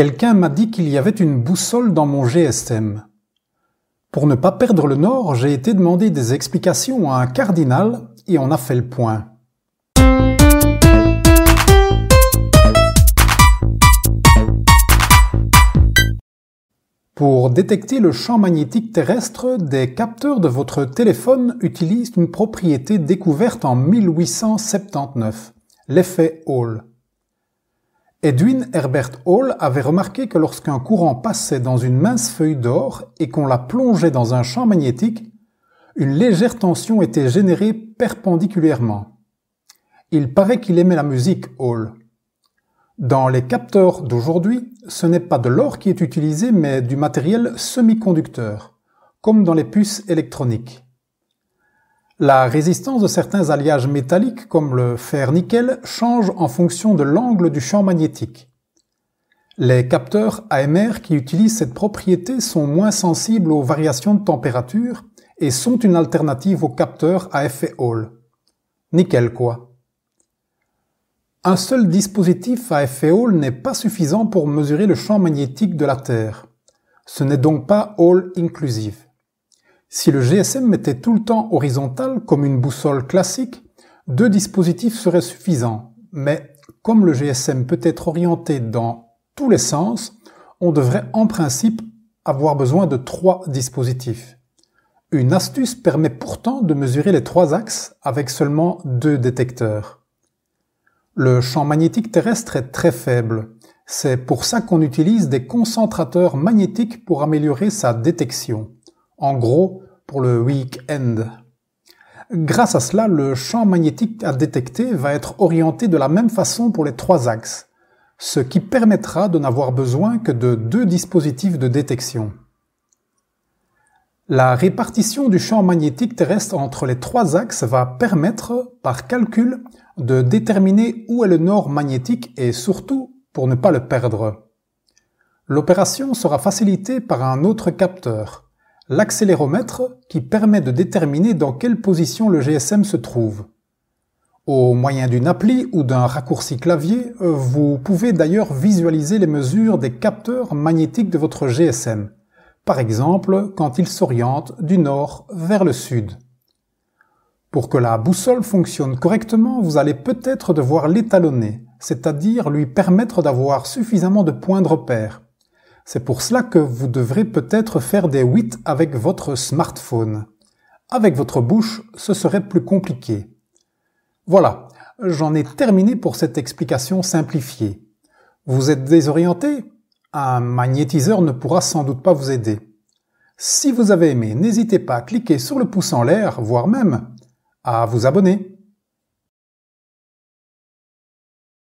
quelqu'un m'a dit qu'il y avait une boussole dans mon GSM. Pour ne pas perdre le nord, j'ai été demander des explications à un cardinal et on a fait le point. Pour détecter le champ magnétique terrestre, des capteurs de votre téléphone utilisent une propriété découverte en 1879, l'effet Hall. Edwin Herbert Hall avait remarqué que lorsqu'un courant passait dans une mince feuille d'or et qu'on la plongeait dans un champ magnétique, une légère tension était générée perpendiculairement. Il paraît qu'il aimait la musique, Hall. Dans les capteurs d'aujourd'hui, ce n'est pas de l'or qui est utilisé, mais du matériel semi-conducteur, comme dans les puces électroniques. La résistance de certains alliages métalliques comme le fer-nickel change en fonction de l'angle du champ magnétique. Les capteurs AMR qui utilisent cette propriété sont moins sensibles aux variations de température et sont une alternative aux capteurs à effet Hall. Nickel quoi. Un seul dispositif à effet Hall n'est pas suffisant pour mesurer le champ magnétique de la Terre. Ce n'est donc pas Hall inclusive. Si le GSM était tout le temps horizontal comme une boussole classique, deux dispositifs seraient suffisants. Mais comme le GSM peut être orienté dans tous les sens, on devrait en principe avoir besoin de trois dispositifs. Une astuce permet pourtant de mesurer les trois axes avec seulement deux détecteurs. Le champ magnétique terrestre est très faible. C'est pour ça qu'on utilise des concentrateurs magnétiques pour améliorer sa détection en gros pour le week-end. Grâce à cela, le champ magnétique à détecter va être orienté de la même façon pour les trois axes, ce qui permettra de n'avoir besoin que de deux dispositifs de détection. La répartition du champ magnétique terrestre entre les trois axes va permettre, par calcul, de déterminer où est le nord magnétique et surtout pour ne pas le perdre. L'opération sera facilitée par un autre capteur, l'accéléromètre qui permet de déterminer dans quelle position le GSM se trouve. Au moyen d'une appli ou d'un raccourci clavier, euh, vous pouvez d'ailleurs visualiser les mesures des capteurs magnétiques de votre GSM, par exemple quand il s'oriente du nord vers le sud. Pour que la boussole fonctionne correctement, vous allez peut-être devoir l'étalonner, c'est-à-dire lui permettre d'avoir suffisamment de points de repère. C'est pour cela que vous devrez peut-être faire des 8 avec votre smartphone. Avec votre bouche, ce serait plus compliqué. Voilà, j'en ai terminé pour cette explication simplifiée. Vous êtes désorienté Un magnétiseur ne pourra sans doute pas vous aider. Si vous avez aimé, n'hésitez pas à cliquer sur le pouce en l'air, voire même à vous abonner.